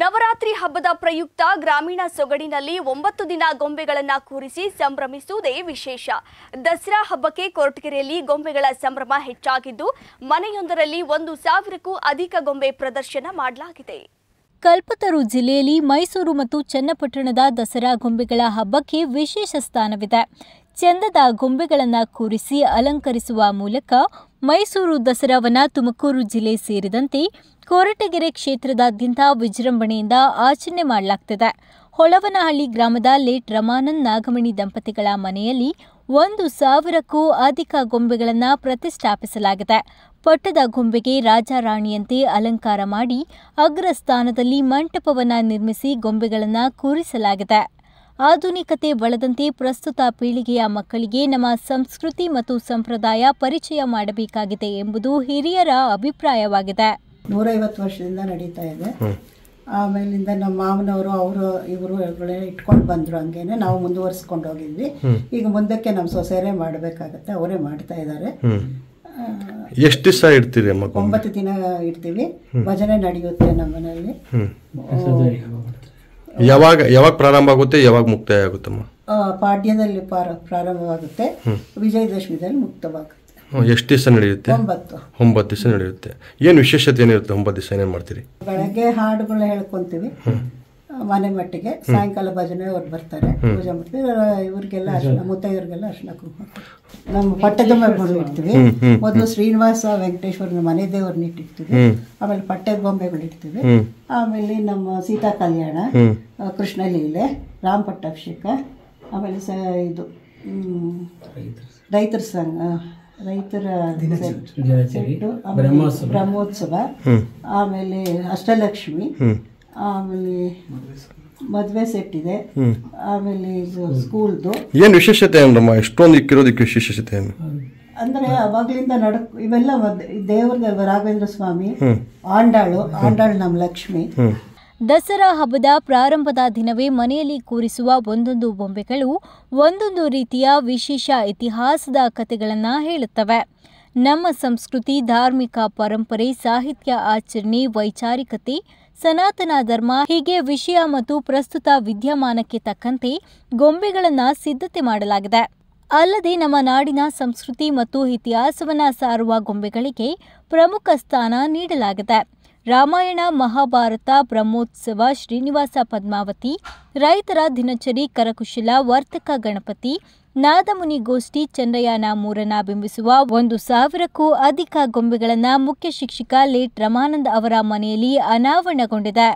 ನವರಾತ್ರಿ ಹಬ್ಬದ ಪ್ರಯುಕ್ತ ಗ್ರಾಮೀಣ ಸೊಗಡಿನಲ್ಲಿ ಒಂಬತ್ತು ದಿನ ಗೊಂಬೆಗಳನ್ನು ಕೂರಿಸಿ ಸಂಭ್ರಮಿಸುವುದೇ ವಿಶೇಷ ದಸರಾ ಹಬ್ಬಕ್ಕೆ ಕೊರಟಗೆರೆಯಲ್ಲಿ ಗೊಂಬೆಗಳ ಸಂಭ್ರಮ ಹೆಚ್ಚಾಗಿದ್ದು ಮನೆಯೊಂದರಲ್ಲಿ ಒಂದು ಸಾವಿರಕ್ಕೂ ಅಧಿಕ ಗೊಂಬೆ ಪ್ರದರ್ಶನ ಮಾಡಲಾಗಿದೆ ಕಲ್ಪತರು ಜಿಲ್ಲೆಯಲ್ಲಿ ಮೈಸೂರು ಮತ್ತು ಚನ್ನಪಟ್ಟಣದ ದಸರಾ ಗೊಂಬೆಗಳ ಹಬ್ಬಕ್ಕೆ ವಿಶೇಷ ಸ್ಥಾನವಿದೆ ಚಂದದ ಗೊಂಬೆಗಳನ್ನು ಕೂರಿಸಿ ಅಲಂಕರಿಸುವ ಮೂಲಕ ಮೈಸೂರು ದಸರಾವನ್ನ ತುಮಕೂರು ಜಿಲ್ಲೆ ಸೇರಿದಂತೆ ಕೊರಟಗೆರೆ ಕ್ಷೇತ್ರದಾದ್ಯಂತ ವಿಜೃಂಭಣೆಯಿಂದ ಆಚರಣೆ ಮಾಡಲಾಗ್ತದೆ ಹೊಳವನಹಳ್ಳಿ ಗ್ರಾಮದ ಲೇಟ್ ರಮಾನಂದ್ ನಾಗಮಣಿ ದಂಪತಿಗಳ ಮನೆಯಲ್ಲಿ ಒಂದು ಸಾವಿರಕ್ಕೂ ಅಧಿಕ ಗೊಂಬೆಗಳನ್ನು ಪ್ರತಿಷ್ಠಾಪಿಸಲಾಗಿದೆ ಪಟ್ಟದ ಗೊಂಬೆಗೆ ರಾಜಾರಾಣಿಯಂತೆ ಅಲಂಕಾರ ಮಾಡಿ ಅಗ್ರಸ್ಥಾನದಲ್ಲಿ ಮಂಟಪವನ್ನು ನಿರ್ಮಿಸಿ ಗೊಂಬೆಗಳನ್ನು ಕೂರಿಸಲಾಗಿದೆ ಆಧುನಿಕತೆ ಬಳದಂತೆ ಪ್ರಸ್ತುತ ಪೀಳಿಗೆಯ ಮಕ್ಕಳಿಗೆ ನಮ್ಮ ಸಂಸ್ಕೃತಿ ಮತ್ತು ಸಂಪ್ರದಾಯ ಪರಿಚಯ ಮಾಡಬೇಕಾಗಿದೆ ಎಂಬುದು ಹಿರಿಯರ ಅಭಿಪ್ರಾಯವಾಗಿದೆ ನೂರೈವತ್ತು ವರ್ಷದಿಂದ ನಡೀತಾ ಇದೆ ಆಮೇಲಿಂದ ನಮ್ಮ ಮಾವನವರು ಅವರು ಇವರು ಇಟ್ಕೊಂಡು ಬಂದರು ಹಂಗೇನೆ ನಾವು ಮುಂದುವರಿಸ್ಕೊಂಡು ಹೋಗಿದ್ವಿ ಈಗ ಮುಂದಕ್ಕೆ ನಮ್ಮ ಸೊಸೆಯರೇ ಮಾಡಬೇಕಾಗತ್ತೆ ಅವರೇ ಮಾಡ್ತಾ ಇದ್ದಾರೆ ಎಷ್ಟು ದಿವಸ ಇಡ್ತೀರಿ ಒಂಬತ್ತು ದಿನ ಇಡ್ತೀವಿ ಭಜನೆ ನಡೆಯುತ್ತೆ ನಮ್ಮ ಯಾವಾಗ ಯಾವಾಗ ಪ್ರಾರಂಭ ಆಗುತ್ತೆ ಯಾವಾಗ ಮುಕ್ತಾಯ ಆಗುತ್ತಮ್ಮ ಪಾಡ್ಯದಲ್ಲಿ ಪ್ರಾರಂಭವಾಗುತ್ತೆ ವಿಜಯದಶಮಿದಲ್ಲಿ ಮುಕ್ತವಾಗುತ್ತೆ ಎಷ್ಟು ದಿವಸ ನಡೆಯುತ್ತೆ ಒಂಬತ್ತು ದಿವಸ ನಡೆಯುತ್ತೆ ಏನು ವಿಶೇಷತೆ ಏನಿರುತ್ತೆ ಒಂಬತ್ತು ದಿವಸ ಏನೇನು ಮಾಡ್ತೀರಿ ಬೆಳಗ್ಗೆ ಹಾಡುಗಳು ಹೇಳ್ಕೊಂತೀವಿ ಮನೆ ಮಟ್ಟಿಗೆ ಸಾಯಂಕಾಲ ಭಜನೆ ಅವ್ರು ಬರ್ತಾರೆ ಪೂಜೆ ಮಾಡ್ತೀವಿ ಇವ್ರಿಗೆಲ್ಲ ಅರ್ಶನ ಮುತ್ತೈದವ್ರಿಗೆಲ್ಲ ಅರ್ಶನ ನಮ್ಮ ಪಟ್ಟೆದೊಮ್ಮೆ ಗುರು ಇಡ್ತೀವಿ ಮೊದಲು ಶ್ರೀನಿವಾಸ ವೆಂಕಟೇಶ್ವರನ ಮನೆ ದೇವ್ರನ್ನ ಇಟ್ಟಿರ್ತೀವಿ ಆಮೇಲೆ ಪಟ್ಟೆದ ಬೊಂಬೆಗಳು ಇಡ್ತೀವಿ ಆಮೇಲೆ ನಮ್ಮ ಸೀತಾ ಕಲ್ಯಾಣ ಕೃಷ್ಣ ಲೀಲೆ ರಾಮ್ ಪಟ್ಟಾಭಿಷೇಕ ಆಮೇಲೆ ಸ ಇದು ರೈತರ ಸಂಘ ರೈತರ ಬ್ರಹ್ಮೋತ್ಸವ ಆಮೇಲೆ ಅಷ್ಟಲಕ್ಷ್ಮಿ ಆಮೇಲೆ ಮದುವೆ ಸೆಟ್ ಇದೆ ಆಮೇಲೆ ಇದು ಸ್ಕೂಲ್ದು ಏನು ವಿಶೇಷತೆ ಏನಮ್ಮ ಇಕ್ಕಿರೋದಕ್ಕೆ ವಿಶೇಷತೆ ಏನು ಅಂದ್ರೆ ಅವಾಗ್ಲಿಂದ ನಡಕ್ ಇವೆಲ್ಲ ದೇವರ ರಾಘವೇಂದ್ರ ಸ್ವಾಮಿ ಆಂಡಾಳು ಆಂಡಾಳು ನಮ್ಮ ಲಕ್ಷ್ಮಿ ದಸರಾ ಹಬ್ಬದ ಪ್ರಾರಂಭದ ದಿನವೇ ಮನೆಯಲ್ಲಿ ಕೂರಿಸುವ ಒಂದೊಂದು ಬೊಂಬೆಗಳು ಒಂದೊಂದು ರೀತಿಯ ವಿಶೇಷ ಇತಿಹಾಸದ ಕಥೆಗಳನ್ನು ಹೇಳುತ್ತವೆ ನಮ್ಮ ಸಂಸ್ಕೃತಿ ಧಾರ್ಮಿಕ ಪರಂಪರೆ ಸಾಹಿತ್ಯ ಆಚರಣೆ ವೈಚಾರಿಕತೆ ಸನಾತನ ಧರ್ಮ ಹೀಗೆ ವಿಷಯ ಮತ್ತು ಪ್ರಸ್ತುತ ವಿದ್ಯಮಾನಕ್ಕೆ ತಕ್ಕಂತೆ ಗೊಂಬೆಗಳನ್ನು ಸಿದ್ಧತೆ ಮಾಡಲಾಗಿದೆ ಅಲ್ಲದೆ ನಮ್ಮ ನಾಡಿನ ಸಂಸ್ಕೃತಿ ಮತ್ತು ಇತಿಹಾಸವನ್ನು ಸಾರುವ ಗೊಂಬೆಗಳಿಗೆ ಪ್ರಮುಖ ಸ್ಥಾನ ನೀಡಲಾಗಿದೆ ರಾಮಾಯಣ ಮಹಾಭಾರತ ಬ್ರಹ್ಮೋತ್ಸವ ಶ್ರೀನಿವಾಸ ಪದ್ಮಾವತಿ ರೈತರ ದಿನಚರಿ ಕರಕುಶಲ ವರ್ತಕ ಗಣಪತಿ ನಾದಮುನಿ ಗೋಷ್ಠಿ ಚಂದ್ರಯಾನ ಮೂರನ ಬಿಂಬಿಸುವ ಒಂದು ಸಾವಿರಕ್ಕೂ ಅಧಿಕ ಗೊಂಬೆಗಳನ್ನು ಮುಖ್ಯ ಶಿಕ್ಷಕ ಲೇಟ್ ರಮಾನಂದ್ ಅವರ ಮನೆಯಲ್ಲಿ ಅನಾವರಣಗೊಂಡಿದೆ